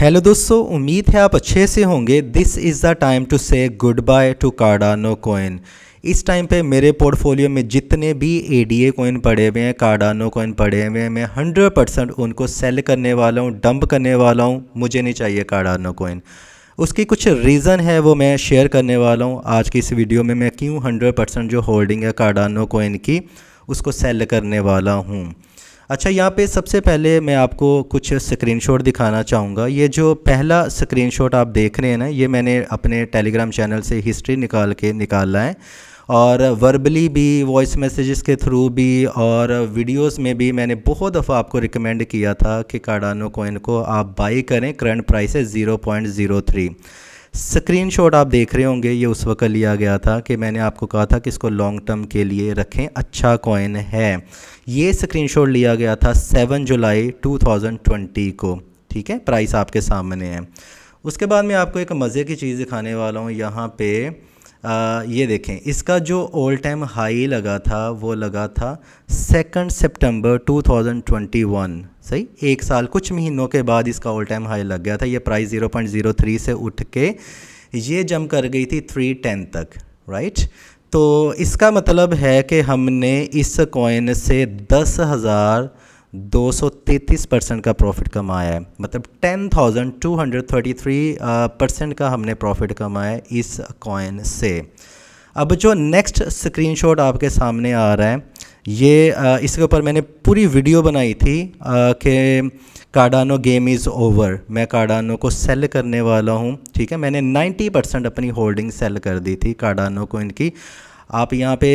hello दोस्तों उम्मीद है आप अच्छे से होंगे this is the time to say good bye to Cardano coin इस टाइम पे मेरे पोर्टफोलियो में जितने भी ए डी ए कोइन पड़े हुए हैं कार्डानो कोइन पड़े हुए हैं मैं हंड्रेड परसेंट उनको सेल करने वाला हूँ डंप करने वाला हूँ मुझे नहीं चाहिए कार्डानो कोइन उसकी कुछ रीज़न है वो मैं शेयर करने वाला हूँ आज की इस वीडियो में मैं क्यों हंड्रेड परसेंट जो होल्डिंग है कार्डानो कोइन की उसको सेल करने वाला हूँ अच्छा यहाँ पे सबसे पहले मैं आपको कुछ स्क्रीनशॉट दिखाना चाहूँगा ये जो पहला स्क्रीनशॉट आप देख रहे हैं ना ये मैंने अपने टेलीग्राम चैनल से हिस्ट्री निकाल के निकाला है और वर्बली भी वॉइस मैसेजेस के थ्रू भी और वीडियोस में भी मैंने बहुत दफ़ा आपको रिकमेंड किया था कि कार्डानो कोइन को आप बाई करें करंट प्राइस है zero point zero three screenshot आप देख रहे होंगे ये उस वक्त लिया गया था कि मैंने आपको कहा था कि इसको लॉन्ग टर्म के लिए रखें अच्छा कॉइन है ये स्क्रीनशॉट लिया गया था 7 जुलाई 2020 को ठीक है प्राइस आपके सामने है उसके बाद मैं आपको एक मज़े की चीज़ दिखाने वाला हूँ यहाँ पे आ, ये देखें इसका जो ऑल टाइम हाई लगा था वो लगा था सेकंड सितंबर 2021 सही एक साल कुछ महीनों के बाद इसका ऑल टाइम हाई लग गया था ये प्राइस 0.03 से उठ के ये जम कर गई थी थ्री टेन तक राइट तो इसका मतलब है कि हमने इस कॉइन से दस हज़ार 233 परसेंट का प्रॉफिट कमाया है मतलब 10,233 परसेंट का हमने प्रॉफिट कमाया है इस कॉइन से अब जो नेक्स्ट स्क्रीनशॉट आपके सामने आ रहा है ये इसके ऊपर मैंने पूरी वीडियो बनाई थी कि कार्डानो गेम इज़ ओवर मैं कार्डानो को सेल करने वाला हूँ ठीक है मैंने 90 परसेंट अपनी होल्डिंग सेल कर दी थी कार्डानो को इनकी आप यहाँ पे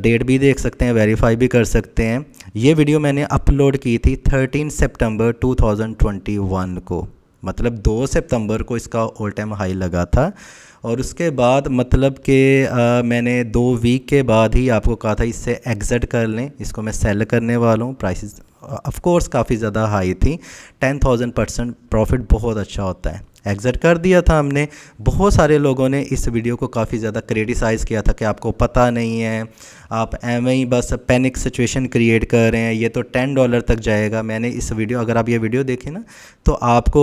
डेट भी देख सकते हैं वेरीफाई भी कर सकते हैं ये वीडियो मैंने अपलोड की थी 13 सितंबर 2021 को मतलब दो सितंबर को इसका ऑल टाइम हाई लगा था और उसके बाद मतलब के आ, मैंने दो वीक के बाद ही आपको कहा था इससे एग्जट कर लें इसको मैं सेल करने वाला हूँ प्राइसेस ऑफ कोर्स काफ़ी ज़्यादा हाई थी टेन थाउजेंड परसेंट प्रॉफिट बहुत अच्छा होता है एग्ज़िट कर दिया था हमने बहुत सारे लोगों ने इस वीडियो को काफ़ी ज़्यादा क्रिटिसाइज़ किया था कि आपको पता नहीं है आप एवं ही बस पैनिक सिचुएशन क्रिएट कर रहे हैं ये तो टेन डॉलर तक जाएगा मैंने इस वीडियो अगर आप ये वीडियो देखें ना तो आपको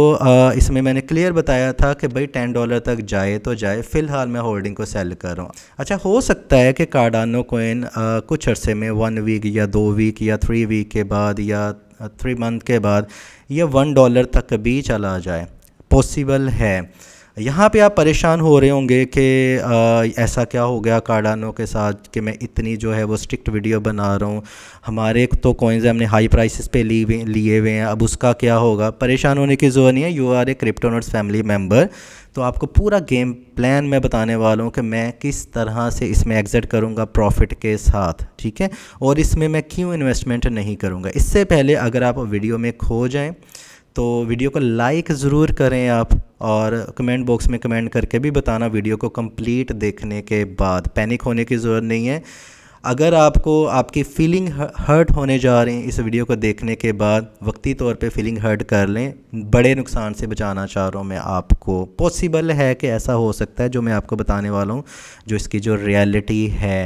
इसमें मैंने क्लियर बताया था कि भाई टेन डॉलर तक जाए तो जाए फ़िलहाल मैं होल्डिंग को सेल कर रहा हूँ अच्छा हो सकता है कि कार्डानो कोइन कुछ अर्से में वन वीक या दो वीक या थ्री वीक के बाद या थ्री मंथ के बाद यह वन डॉलर तक भी चला जाए पॉसिबल है यहाँ पे आप परेशान हो रहे होंगे कि ऐसा क्या हो गया कार्डानों के साथ कि मैं इतनी जो है वो स्ट्रिक्ट वीडियो बना रहा हूँ हमारे तो कोइंस हमने हाई प्राइसेस पे लिए लिए हुए हैं अब उसका क्या होगा परेशान होने की ज़रूरत नहीं है you are a Cryptonauts family member तो आपको पूरा गेम प्लान मैं बताने वाला हूँ कि मैं किस तरह से इसमें एग्ज़िट करूँगा प्रॉफिट के साथ ठीक है और इसमें मैं क्यों इन्वेस्टमेंट नहीं करूँगा इससे पहले अगर आप वीडियो में खो जाएँ तो वीडियो को लाइक ज़रूर करें आप और कमेंट बॉक्स में कमेंट करके भी बताना वीडियो को कंप्लीट देखने के बाद पैनिक होने की ज़रूरत नहीं है अगर आपको आपकी फीलिंग हर्ट होने जा रही है इस वीडियो को देखने के बाद वक्ती तौर पे फीलिंग हर्ट कर लें बड़े नुकसान से बचाना चाह रहा हूँ मैं आपको पॉसिबल है कि ऐसा हो सकता है जो मैं आपको बताने वाला हूँ जो इसकी जो रियलिटी है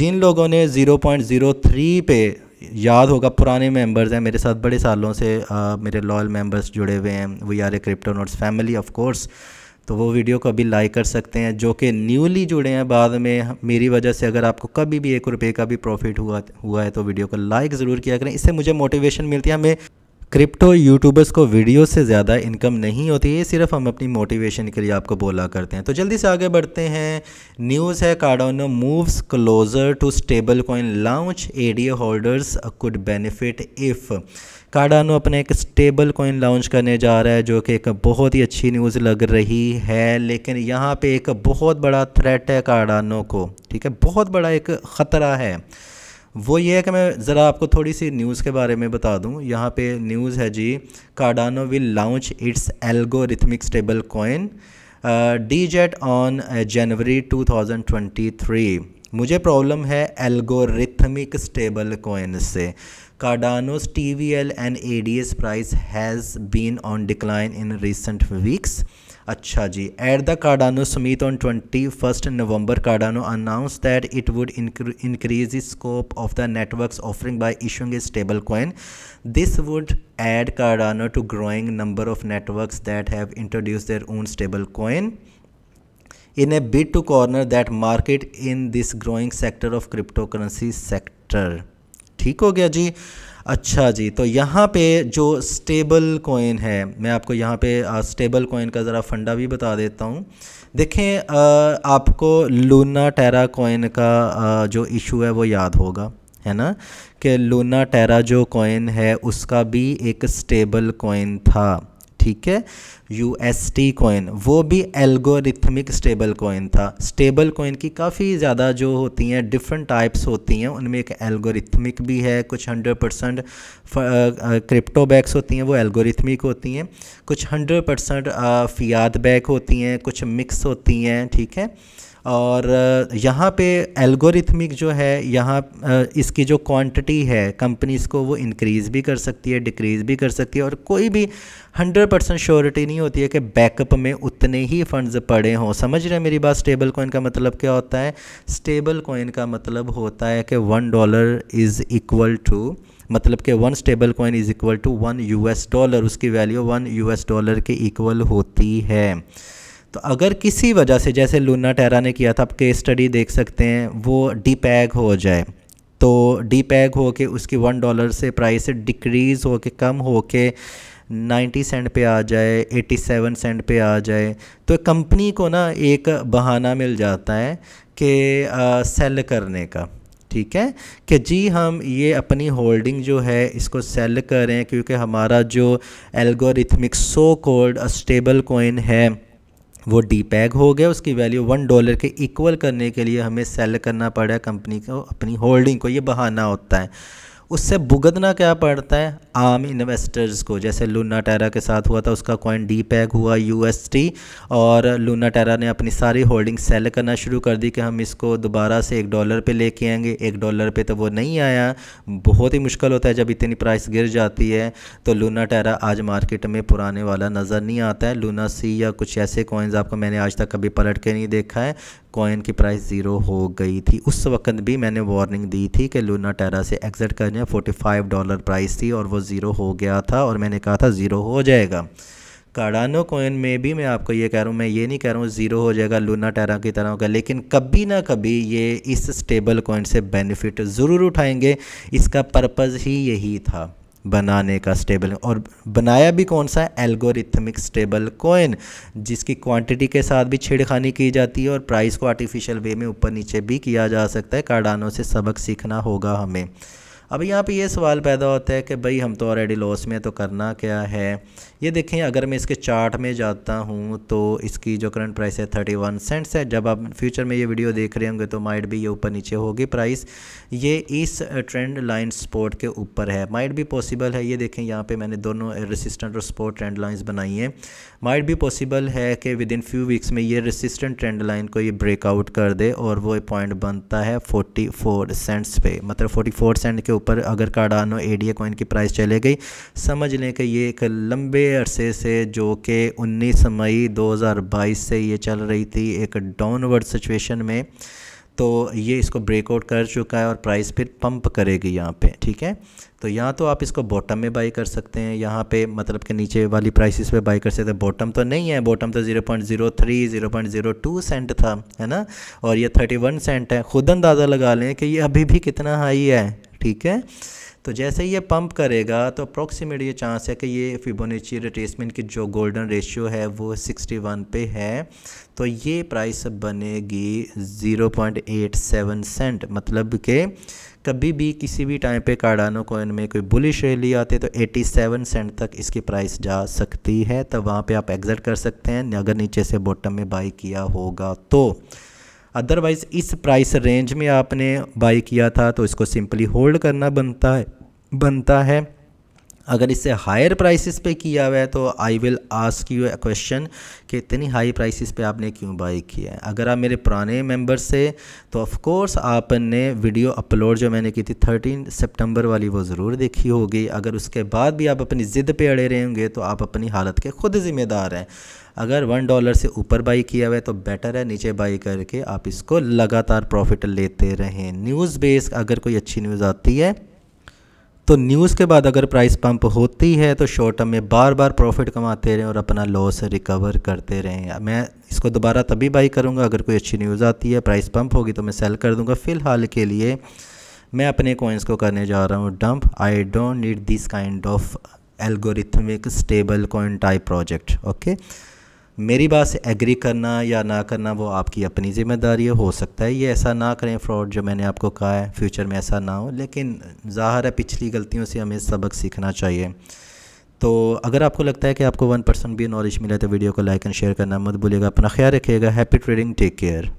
जिन लोगों ने 0.03 पे याद होगा पुराने मेंबर्स हैं मेरे साथ बड़े सालों से आ, मेरे लॉयल मेंबर्स जुड़े हुए हैं we are a Cryptonauts family of course तो वो वीडियो को अभी लाइक कर सकते हैं जो कि न्यूली जुड़े हैं बाद में मेरी वजह से अगर आपको कभी भी एक रुपये का भी प्रॉफिट हुआ हुआ है तो वीडियो को लाइक ज़रूर किया करें इससे मुझे मोटिवेशन मिलती है हमें क्रिप्टो यूट्यूबर्स को वीडियो से ज़्यादा इनकम नहीं होती है सिर्फ हम अपनी मोटिवेशन के लिए आपको बोला करते हैं तो जल्दी से आगे बढ़ते हैं न्यूज़ है Cardano moves closer to stable coin launch ADA holders could benefit if Cardano अपने एक स्टेबल कॉइन लॉन्च करने जा रहा है जो कि एक बहुत ही अच्छी न्यूज़ लग रही है लेकिन यहाँ पे एक बहुत बड़ा थ्रेट है कार्डानो को ठीक है बहुत बड़ा एक ख़तरा है वो ये है कि मैं ज़रा आपको थोड़ी सी न्यूज़ के बारे में बता दूँ यहाँ पे न्यूज़ है जी Cardano will launch its algorithmic stable coin Djed on January 2023 मुझे प्रॉब्लम है एल्गोरिथमिक स्टेबल कॉइन से Cardano's T V L and A D S price has been on decline in recent weeks अच्छा जी Air the Cardano summit on 21st November Cardano announced that it would increase the scope of the network's offering by issuing a stablecoin this would add Cardano to growing number of networks that have introduced their own stablecoin in a bid to corner that market in this growing sector of cryptocurrency sector ठीक हो गया जी अच्छा जी तो यहाँ पे जो stable coin है मैं आपको यहाँ पे स्टेबल कॉइन का ज़रा फंडा भी बता देता हूँ देखें आपको लूना टेरा कॉइन का जो इशू है वो याद होगा है ना कि लूना टेरा जो कॉइन है उसका भी एक स्टेबल कॉइन था ठीक है यू एस टी कोइन वो भी एल्गोरिथमिक स्टेबल कोइन था स्टेबल कोइन की काफ़ी ज़्यादा जो होती हैं डिफरेंट टाइप्स होती हैं उनमें एक एल्गोरिथमिक भी है कुछ हंड्रेड परसेंट क्रिप्टो बैक्स होती हैं वो एल्गोरिथमिक होती हैं कुछ हंड्रेड परसेंट फियाद बैक होती हैं कुछ मिक्स होती हैं ठीक है और यहाँ पे एल्गोरिथमिक जो है यहाँ इसकी जो क्वांटिटी है कंपनीज़ को वो इंक्रीज़ भी कर सकती है डिक्रीज़ भी कर सकती है और कोई भी हंड्रेड परसेंट श्योरिटी नहीं होती है कि बैकअप में उतने ही फंड्स पड़े हों समझ रहे हैं मेरी बात स्टेबल कॉइन का मतलब क्या होता है स्टेबल कॉइन का मतलब होता है कि one dollar is equal to मतलब कि one stable coin is equal to one U dollar उसकी वैल्यू वन यू डॉलर के इक्वल होती है तो अगर किसी वजह से जैसे लूना टेरा ने किया था आप केस स्टडी देख सकते हैं वो डीपैग हो जाए तो डीपैग हो के उसकी वन डॉलर से प्राइस डिक्रीज़ हो के कम हो के नाइन्टी सेंट पे आ जाए सेवन सेंट पे आ जाए तो कंपनी को ना एक बहाना मिल जाता है कि सेल करने का ठीक है कि जी हम ये अपनी होल्डिंग जो है इसको सेल करें क्योंकि हमारा जो algorithmic so called stable coin है वो डी पैग हो गया उसकी वैल्यू वन डॉलर के इक्वल करने के लिए हमें सेल करना पड़ा कंपनी को अपनी होल्डिंग को ये बहाना होता है उससे भुगतना क्या पड़ता है आम इन्वेस्टर्स को जैसे लूना टेरा के साथ हुआ था उसका कॉइन डी पैक हुआ यू और लूना टेरा ने अपनी सारी होल्डिंग सेल करना शुरू कर दी कि हम इसको दोबारा से एक डॉलर पे लेके आएंगे एक डॉलर पे तो वो नहीं आया बहुत ही मुश्किल होता है जब इतनी प्राइस गिर जाती है तो लूना टेरा आज मार्केट में पुराने वाला नज़र नहीं आता है लूना सी या कुछ ऐसे कॉइन्स आपको मैंने आज तक कभी पलट के नहीं देखा है कॉइन की प्राइस ज़ीरो हो गई थी उस वक्त भी मैंने वार्निंग दी थी कि लूना टेरा से एग्ज़िट करने 45 डॉलर प्राइस थी और वो ज़ीरो हो गया था और मैंने कहा था ज़ीरो हो जाएगा काडानो कोइन में भी मैं आपको ये कह रहा हूँ मैं ये नहीं कह रहा हूँ ज़ीरो हो जाएगा लूना टेरा की तरह का लेकिन कभी ना कभी ये इस स्टेबल कोइन से बेनिफिट ज़रूर उठाएंगे इसका पर्पज़ ही यही था बनाने का स्टेबल और बनाया भी कौन सा है एल्गोरिथमिक स्टेबल कोइन जिसकी क्वांटिटी के साथ भी छेड़खानी की जाती है और प्राइस को आर्टिफिशियल वे में ऊपर नीचे भी किया जा सकता है कार्डानों से सबक सीखना होगा हमें अब यहाँ पे ये सवाल पैदा होता है कि भाई हम तो ऑलरेडी लॉस में तो करना क्या है ये देखें अगर मैं इसके चार्ट में जाता हूँ तो इसकी जो करंट प्राइस है थर्टी वन सेंट्स है जब आप फ्यूचर में ये वीडियो देख रहे होंगे तो माइट भी ये ऊपर नीचे होगी प्राइस ये इस ट्रेंड लाइन स्पोर्ट के ऊपर है माइट भी पॉसिबल है ये देखें यहाँ पर मैंने दोनों रेसिस्टेंट और स्पोर्ट ट्रेंड लाइन्स बनाई हैं माइट भी पॉसिबल है कि विद इन फ्यू वीक्स में ये रेसिस्टेंट ट्रेंड लाइन को ये ब्रेकआउट कर दे और वो पॉइंट बनता है फोर्टी फोर सेंट्स पे मतलब फोर्टी फोर सेंट के ऊपर अगर कार्डानो ए डी कॉइन की प्राइस चले गई समझ लें कि ये एक लंबे अरसे से जो कि 19 मई 2022 से ये चल रही थी एक डाउनवर्ड सिचुएशन में तो ये इसको ब्रेकआउट कर चुका है और प्राइस फिर पंप करेगी यहाँ पे ठीक है तो यहाँ तो आप इसको बॉटम में बाई कर सकते हैं यहाँ पे मतलब के नीचे वाली प्राइसेस पे बाई कर सकते हैं बॉटम तो नहीं है बॉटम तो 0.03 0.02 सेंट था है ना और ये 31 सेंट है खुद अंदाज़ा लगा लें कि ये अभी भी कितना हाई है ठीक है तो जैसे ये पंप करेगा तो अप्रोक्सीमेट ये चांस है कि ये फिबोनेची रिटेसमेंट की जो गोल्डन रेशियो है वो 61 पे है तो ये प्राइस बनेगी 0.87 सेंट मतलब के कभी भी किसी भी टाइम पे कार्डानो कॉइन में कोई बुलिश रैली आते तो 87 सेंट तक इसकी प्राइस जा सकती है तो वहाँ पे आप एग्ज़िट कर सकते हैं अगर नीचे से बॉटम में बाई किया होगा तो अदरवाइज़ इस प्राइस रेंज में आपने बाई किया था तो इसको सिंपली होल्ड करना बनता है बनता है अगर इससे हायर प्राइसेस पे किया हुआ है तो I will ask you question कि इतनी हाई प्राइसेस पे आपने क्यों बाई किया है अगर आप मेरे पुराने मेंबर से तो ऑफ़ कोर्स आपने वीडियो अपलोड जो मैंने की थी थर्टीन सितंबर वाली वो ज़रूर देखी होगी अगर उसके बाद भी आप अपनी ज़िद पे अड़े रहेंगे तो आप अपनी हालत के खुद ज़िम्मेदार हैं अगर वन डॉलर से ऊपर बाई किया हुआ है तो बेटर है नीचे बाई करके आप इसको लगातार प्रॉफिट लेते रहें न्यूज़ बेस अगर कोई अच्छी न्यूज़ आती है तो न्यूज़ के बाद अगर प्राइस पंप होती है तो शॉर्ट टर्म में बार बार प्रॉफिट कमाते रहें और अपना लॉस रिकवर करते रहें मैं इसको दोबारा तभी बाई करूँगा अगर कोई अच्छी न्यूज़ आती है प्राइस पम्प होगी तो मैं सेल कर दूँगा फ़िलहाल के लिए मैं अपने कॉइन्स को करने जा रहा हूँ dump I don't need this kind of algorithmic stable coin type project okay मेरी बात से एग्री करना या ना करना वो आपकी अपनी ज़िम्मेदारी हो सकता है ये ऐसा ना करें फ्रॉड जो मैंने आपको कहा है फ्यूचर में ऐसा ना हो लेकिन ज़ाहर है पिछली गलतियों से हमें सबक सीखना चाहिए तो अगर आपको लगता है कि आपको वन परसेंट भी नॉलेज मिला तो वीडियो को लाइक एंड शेयर करना मत भूलिएगा अपना ख्याल रखिएगा हैप्पी ट्रेडिंग टेक केयर